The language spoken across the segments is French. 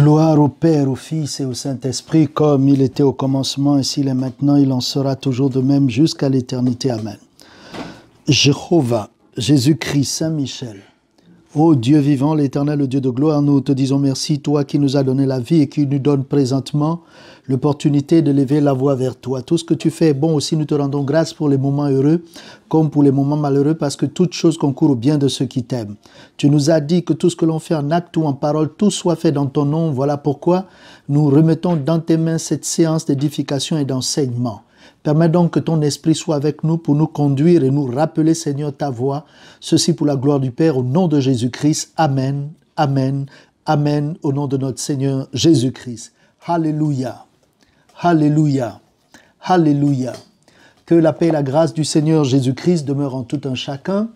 Gloire au Père, au Fils et au Saint-Esprit, comme il était au commencement, et s'il est maintenant, il en sera toujours de même jusqu'à l'éternité. Amen. Jéhovah, Jésus-Christ, Saint-Michel, ô Dieu vivant, l'éternel, le Dieu de gloire, nous te disons merci, toi qui nous as donné la vie et qui nous donne présentement l'opportunité de lever la voix vers toi. Tout ce que tu fais est bon aussi. Nous te rendons grâce pour les moments heureux comme pour les moments malheureux parce que toute chose concourt au bien de ceux qui t'aiment. Tu nous as dit que tout ce que l'on fait en acte ou en parole, tout soit fait dans ton nom. Voilà pourquoi nous remettons dans tes mains cette séance d'édification et d'enseignement. Permets donc que ton esprit soit avec nous pour nous conduire et nous rappeler, Seigneur, ta voix. Ceci pour la gloire du Père, au nom de Jésus-Christ. Amen. Amen. Amen. Au nom de notre Seigneur Jésus-Christ. Hallelujah. Alléluia. Alléluia. Que la paix et la grâce du Seigneur Jésus-Christ demeurent en tout un chacun.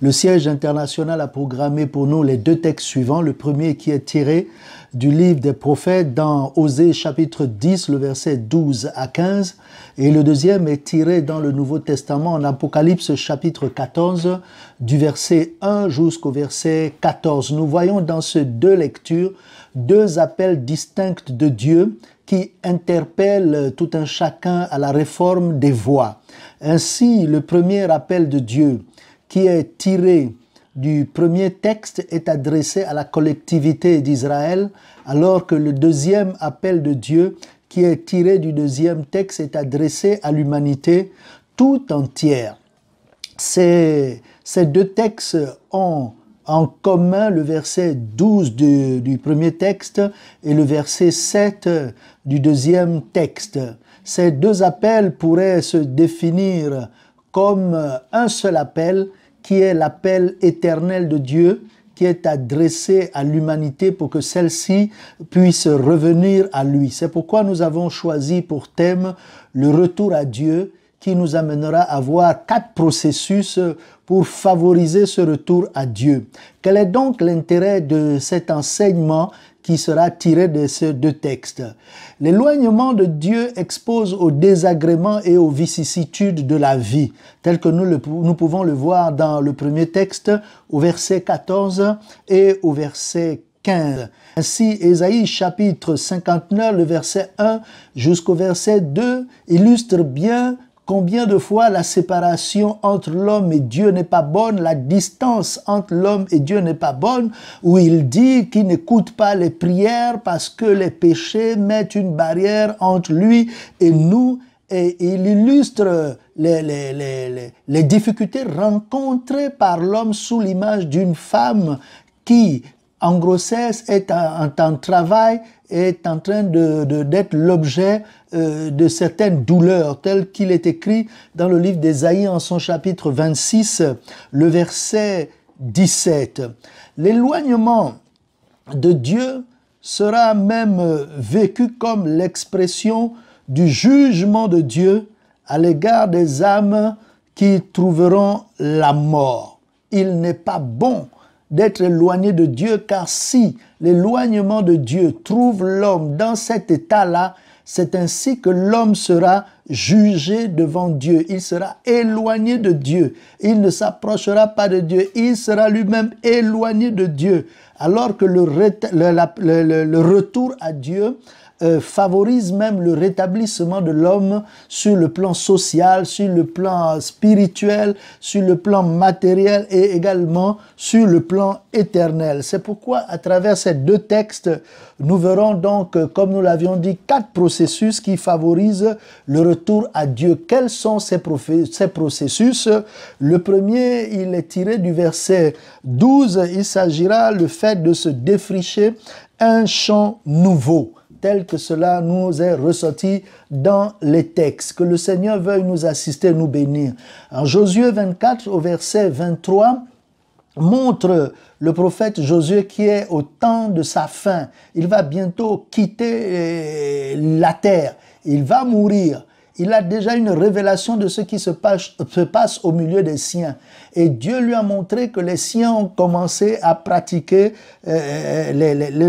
Le siège international a programmé pour nous les deux textes suivants. Le premier qui est tiré du livre des prophètes dans Osée chapitre 10, le verset 12 à 15. Et le deuxième est tiré dans le Nouveau Testament en Apocalypse chapitre 14, du verset 1 jusqu'au verset 14. Nous voyons dans ces deux lectures deux appels distincts de Dieu qui interpelle tout un chacun à la réforme des voies. Ainsi, le premier appel de Dieu qui est tiré du premier texte est adressé à la collectivité d'Israël, alors que le deuxième appel de Dieu qui est tiré du deuxième texte est adressé à l'humanité tout entière. Ces, ces deux textes ont en commun le verset 12 du, premier texte et le verset 7 du deuxième texte. Ces deux appels pourraient se définir comme un seul appel qui est l'appel éternel de Dieu qui est adressé à l'humanité pour que celle-ci puisse revenir à lui. C'est pourquoi nous avons choisi pour thème le retour à Dieu qui nous amènera à voir quatre processus pour favoriser ce retour à Dieu. Quel est donc l'intérêt de cet enseignement qui sera tiré de ces deux textes L'éloignement de Dieu expose aux désagréments et aux vicissitudes de la vie, tel que nous, pouvons le voir dans le premier texte au verset 14 et au verset 15. Ainsi, Ésaïe chapitre 59, le verset 1 jusqu'au verset 2 illustre bien Combien de fois la séparation entre l'homme et Dieu n'est pas bonne, la distance entre l'homme et Dieu n'est pas bonne, où il dit qu'il n'écoute pas les prières parce que les péchés mettent une barrière entre lui et nous, et il illustre les, les, difficultés rencontrées par l'homme sous l'image d'une femme qui en grossesse, est en, de travail, est en train de, d'être l'objet euh, de certaines douleurs, telles qu'il est écrit dans le livre d'Ésaïe en son chapitre 26, le verset 17. L'éloignement de Dieu sera même euh, vécu comme l'expression du jugement de Dieu à l'égard des âmes qui trouveront la mort. Il n'est pas bon d'être éloigné de Dieu, car si l'éloignement de Dieu trouve l'homme dans cet état-là, c'est ainsi que l'homme sera jugé devant Dieu. Il sera éloigné de Dieu. Il ne s'approchera pas de Dieu. Il sera lui-même éloigné de Dieu. Alors que le, retour à Dieu euh, favorise même le rétablissement de l'homme sur le plan social, sur le plan spirituel, sur le plan matériel et également sur le plan éternel. C'est pourquoi à travers ces deux textes, nous verrons donc, euh, comme nous l'avions dit, quatre processus qui favorisent le retour à Dieu. Quels sont ces, ces processus Le premier, il est tiré du verset 12. Il s'agira le fait de se défricher un champ nouveau tel que cela nous est ressorti dans les textes. Que le Seigneur veuille nous assister, nous bénir. En Josué 24 au verset 23, montre le prophète Josué qui est au temps de sa fin. Il va bientôt quitter euh, la terre. Il va mourir il a déjà une révélation de ce qui se passe, au milieu des siens. Et Dieu lui a montré que les siens ont commencé à pratiquer euh, euh,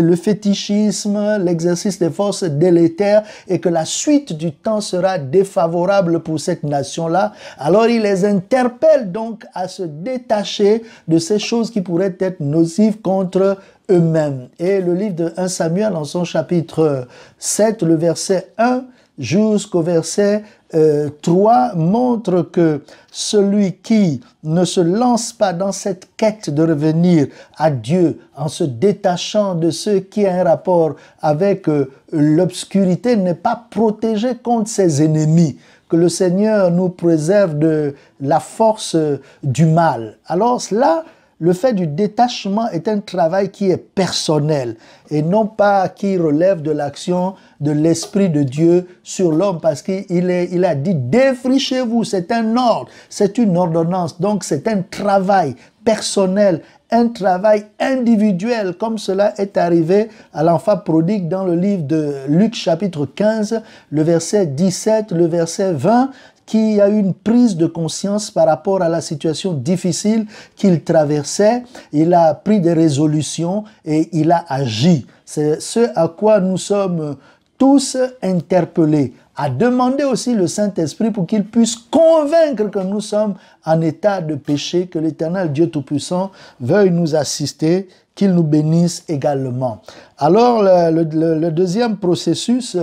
le fétichisme, l'exercice des forces délétères, et que la suite du temps sera défavorable pour cette nation-là. Alors il les interpelle donc à se détacher de ces choses qui pourraient être nocives contre eux-mêmes. Et le livre de 1 Samuel, en son chapitre 7, le verset 1, jusqu'au verset 3 euh, montre que celui qui ne se lance pas dans cette quête de revenir à Dieu en se détachant de ceux qui ont un rapport avec euh, l'obscurité n'est pas protégé contre ses ennemis. Que le Seigneur nous préserve de la force euh, du mal. Alors cela, le fait du détachement est un travail qui est personnel et non pas qui relève de l'action de l'Esprit de Dieu sur l'homme parce qu'il a dit défrichez-vous, c'est un ordre, c'est une ordonnance. Donc c'est un travail personnel, un travail individuel comme cela est arrivé à l'enfant prodigue dans le livre de Luc chapitre 15, le verset 17, le verset 20 qui a eu une prise de conscience par rapport à la situation difficile qu'il traversait. Il a pris des résolutions et il a agi. C'est ce à quoi nous sommes tous interpellés à demander aussi le Saint-Esprit pour qu'il puisse convaincre que nous sommes en état de péché, que l'Éternel Dieu Tout-Puissant veuille nous assister, qu'il nous bénisse également. Alors le deuxième processus,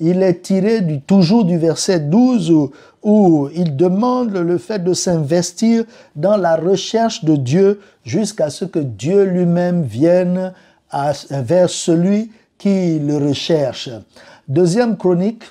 il est tiré du, toujours du verset 12 où, il demande le fait de s'investir dans la recherche de Dieu jusqu'à ce que Dieu lui-même vienne vers celui qui le recherche. Deuxième chronique,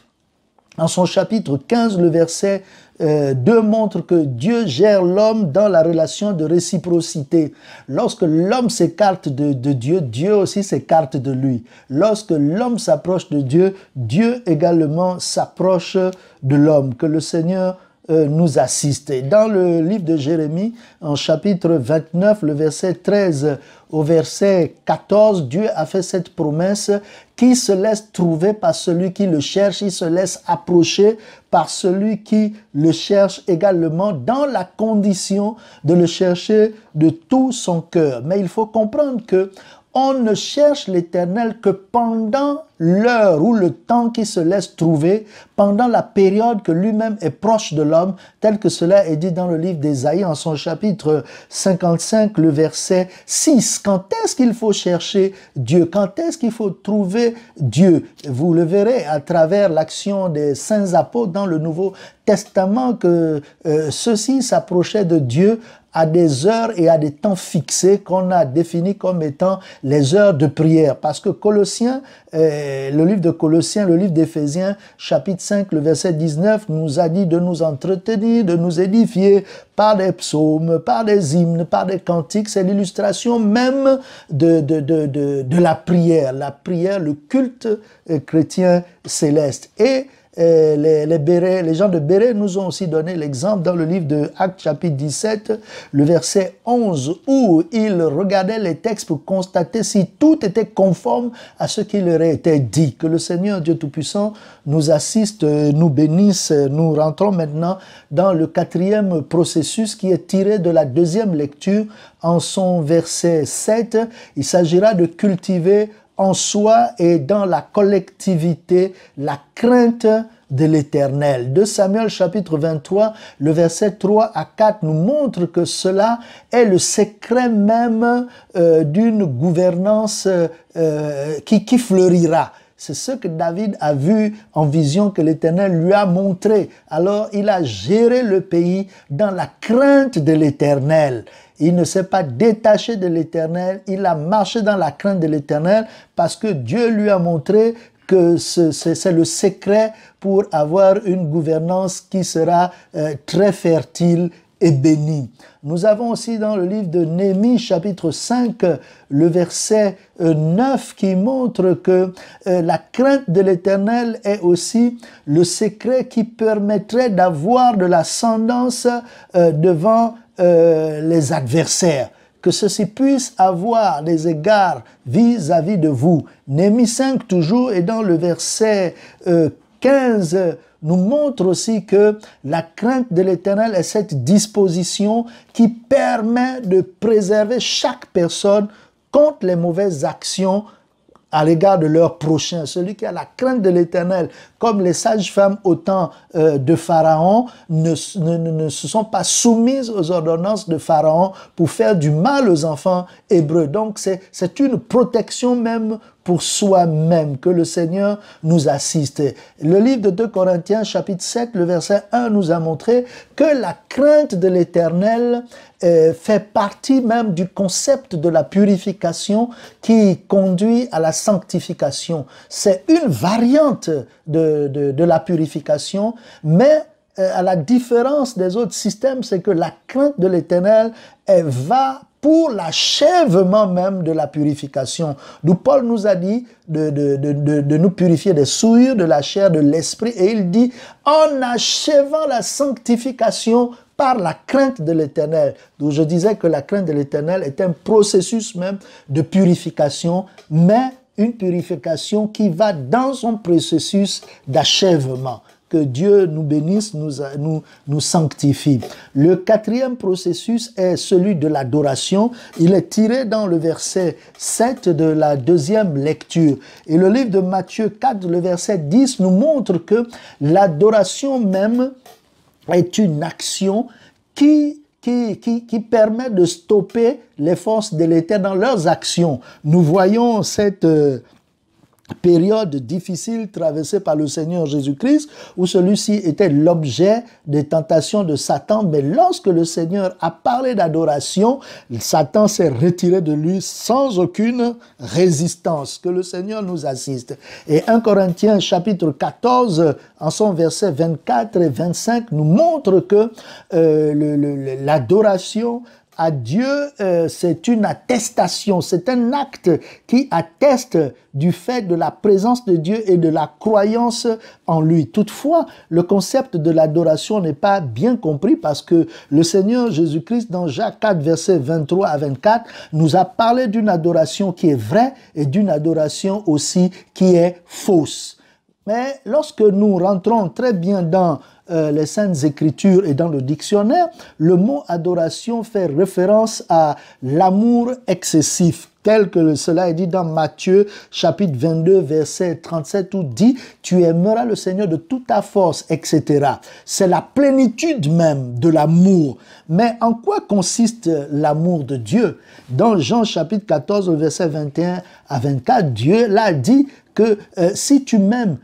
en son chapitre 15, le verset euh, deux montrent que Dieu gère l'homme dans la relation de réciprocité. Lorsque l'homme s'écarte de, de Dieu, Dieu aussi s'écarte de lui. Lorsque l'homme s'approche de Dieu, Dieu également s'approche de l'homme. Que le Seigneur euh, nous assister. Dans le livre de Jérémie, en chapitre 29, le verset 13 au verset 14, Dieu a fait cette promesse, qui se laisse trouver par celui qui le cherche, il se laisse approcher par celui qui le cherche également dans la condition de le chercher de tout son cœur. Mais il faut comprendre que on ne cherche l'Éternel que pendant l'heure ou le temps qui se laisse trouver, pendant la période que lui-même est proche de l'homme, tel que cela est dit dans le livre d'Ésaïe en son chapitre 55, le verset 6. Quand est-ce qu'il faut chercher Dieu Quand est-ce qu'il faut trouver Dieu Vous le verrez à travers l'action des saints apôtres dans le Nouveau Testament que euh, ceux-ci s'approchaient de Dieu à des heures et à des temps fixés qu'on a définis comme étant les heures de prière. Parce que Colossiens, euh, le livre de Colossiens, le livre d'Éphésiens, chapitre 5, le verset 19, nous a dit de nous entretenir, de nous édifier par des psaumes, par des hymnes, par des cantiques. C'est l'illustration même de, de, de, la prière, la prière, le culte euh, chrétien céleste. Et les, les gens de Béret nous ont aussi donné l'exemple dans le livre de Actes chapitre 17, le verset 11, où ils regardaient les textes pour constater si tout était conforme à ce qui leur était dit. Que le Seigneur Dieu Tout-Puissant nous assiste, nous bénisse. Nous rentrons maintenant dans le quatrième processus qui est tiré de la deuxième lecture en son verset 7. Il s'agira de cultiver en soi et dans la collectivité la crainte de l'Éternel. De Samuel chapitre 23, le verset 3 à 4 nous montre que cela est le secret même euh, d'une gouvernance euh, euh, qui, fleurira. C'est ce que David a vu en vision que l'Éternel lui a montré. Alors il a géré le pays dans la crainte de l'Éternel. Il ne s'est pas détaché de l'Éternel, il a marché dans la crainte de l'Éternel parce que Dieu lui a montré que c'est le secret pour avoir une gouvernance qui sera euh, très fertile béni. Nous avons aussi dans le livre de Némi, chapitre 5 le verset 9 euh, qui montre que euh, la crainte de l'Éternel est aussi le secret qui permettrait d'avoir de l'ascendance euh, devant les adversaires que ceux-ci puissent avoir des égards vis-à-vis de vous. Némi 5 toujours et dans le verset 15 nous montre aussi que la crainte de l'Éternel est cette disposition qui permet de préserver chaque personne contre les mauvaises actions à l'égard de leur prochain, celui qui a la crainte de l'Éternel, comme les sages-femmes au temps euh, de Pharaon, ne, ne, se sont pas soumises aux ordonnances de Pharaon pour faire du mal aux enfants hébreux. Donc c'est une protection même pour soi-même. Que le Seigneur nous assiste. Le livre de 2 Corinthiens chapitre 7, le verset 1 nous a montré que la crainte de l'Éternel euh, fait partie même du concept de la purification qui conduit à la sanctification. C'est une variante de la purification, mais euh, à la différence des autres systèmes, c'est que la crainte de l'Éternel, elle va pour l'achèvement même de la purification. D'où Paul nous a dit de, nous purifier des souillures, de la chair, de l'esprit. Et il dit, en achevant la sanctification par la crainte de l'éternel. Donc je disais que la crainte de l'éternel est un processus même de purification, mais une purification qui va dans son processus d'achèvement que Dieu nous bénisse, euh, nous, nous, sanctifie. Le quatrième processus est celui de l'adoration. Il est tiré dans le verset 7 de la deuxième lecture. Et le livre de Matthieu 4, le verset 10, nous montre que l'adoration même est une action qui qui, permet de stopper les forces de l'Éternel dans leurs actions. Nous voyons cette... Euh, période difficile traversée par le Seigneur Jésus-Christ, où celui-ci était l'objet des tentations de Satan, mais lorsque le Seigneur a parlé d'adoration, Satan s'est retiré de lui sans aucune résistance. Que le Seigneur nous assiste. Et 1 Corinthiens chapitre 14, en son verset 24 et 25, nous montre que euh, l'adoration à Dieu, euh, c'est une attestation, c'est un acte qui atteste du fait de la présence de Dieu et de la croyance en lui. Toutefois, le concept de l'adoration n'est pas bien compris parce que le Seigneur Jésus-Christ, dans Jacques 4, versets 23 à 24, nous a parlé d'une adoration qui est vraie et d'une adoration aussi qui est fausse. Mais lorsque nous rentrons très bien dans euh, les saintes écritures et dans le dictionnaire, le mot adoration fait référence à l'amour excessif tel que cela est dit dans Matthieu chapitre 22 verset 37 où dit tu aimeras le Seigneur de toute ta force, etc. C'est la plénitude même de l'amour. Mais en quoi consiste l'amour de Dieu Dans Jean chapitre 14 verset 21 à 24, Dieu l'a dit que euh, si tu m'aimes,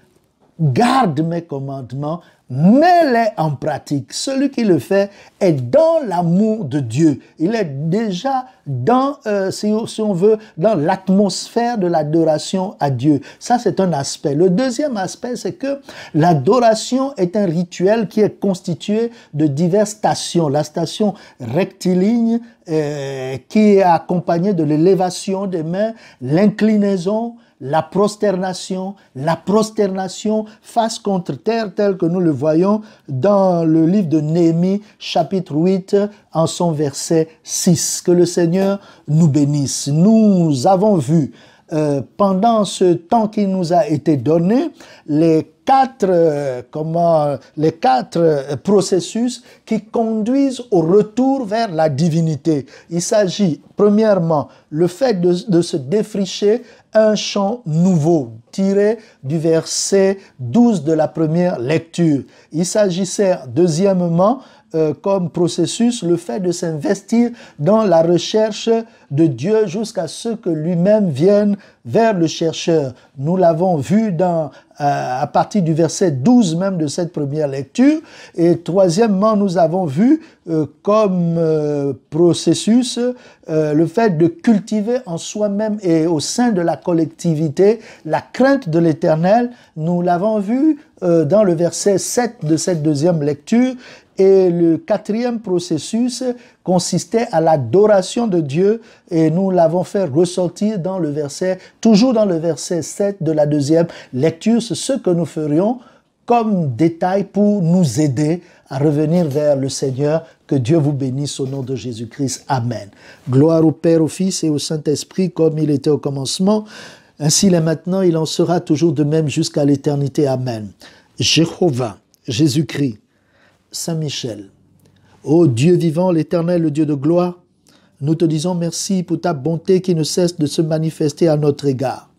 garde mes commandements Mets-les en pratique. Celui qui le fait est dans l'amour de Dieu. Il est déjà dans, euh, si, on veut, dans l'atmosphère de l'adoration à Dieu. Ça, c'est un aspect. Le deuxième aspect, c'est que l'adoration est un rituel qui est constitué de diverses stations. La station rectiligne, euh, qui est accompagné de l'élévation des mains, l'inclinaison, la prosternation, la prosternation face contre terre, tel que nous le voyons dans le livre de Néhémie, chapitre 8, en son verset 6. Que le Seigneur nous bénisse. Nous avons vu euh, pendant ce temps qui nous a été donné, les quatre, euh, les quatre euh, processus qui conduisent au retour vers la divinité. Il s'agit, premièrement, le fait de, se défricher un champ nouveau, tiré du verset 12 de la première lecture. Il s'agissait, deuxièmement, euh, comme processus, le fait de s'investir dans la recherche de Dieu jusqu'à ce que lui-même vienne vers le chercheur. Nous l'avons vu dans à partir du verset 12 même de cette première lecture. Et troisièmement, nous avons vu euh, comme euh, processus euh, le fait de cultiver en soi-même et au sein de la collectivité la crainte de l'Éternel. Nous l'avons vu dans le verset 7 de cette deuxième lecture et le quatrième processus consistait à l'adoration de Dieu et nous l'avons fait ressortir dans le verset, toujours dans le verset 7 de la deuxième lecture, ce que nous ferions comme détail pour nous aider à revenir vers le Seigneur. Que Dieu vous bénisse au nom de Jésus-Christ. Amen. Gloire au Père, au Fils et au Saint-Esprit comme il était au commencement. Ainsi il est maintenant, il en sera toujours de même jusqu'à l'éternité. Amen. Jéhovah, Jésus-Christ Saint Michel. Ô Dieu vivant, l'Éternel, le Dieu de gloire, nous te disons merci pour ta bonté qui ne cesse de se manifester à notre égard.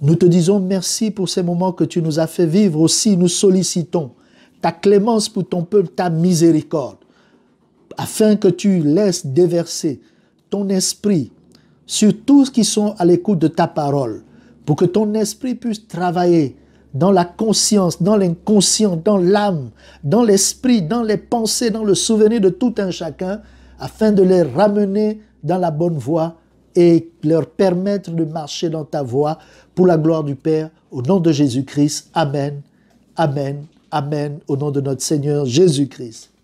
Nous te disons merci pour ces moments que tu nous as fait vivre. Aussi, nous sollicitons ta clémence pour ton peuple, ta miséricorde, afin que tu laisses déverser ton esprit sur tous qui sont à l'écoute de ta parole, pour que ton esprit puisse travailler dans la conscience, dans l'inconscient, dans l'âme, dans l'esprit, dans les pensées, dans le souvenir de tout un chacun, afin de les ramener dans la bonne voie et leur permettre de marcher dans ta voie pour la gloire du Père, au nom de Jésus-Christ. Amen, amen, amen, au nom de notre Seigneur Jésus-Christ.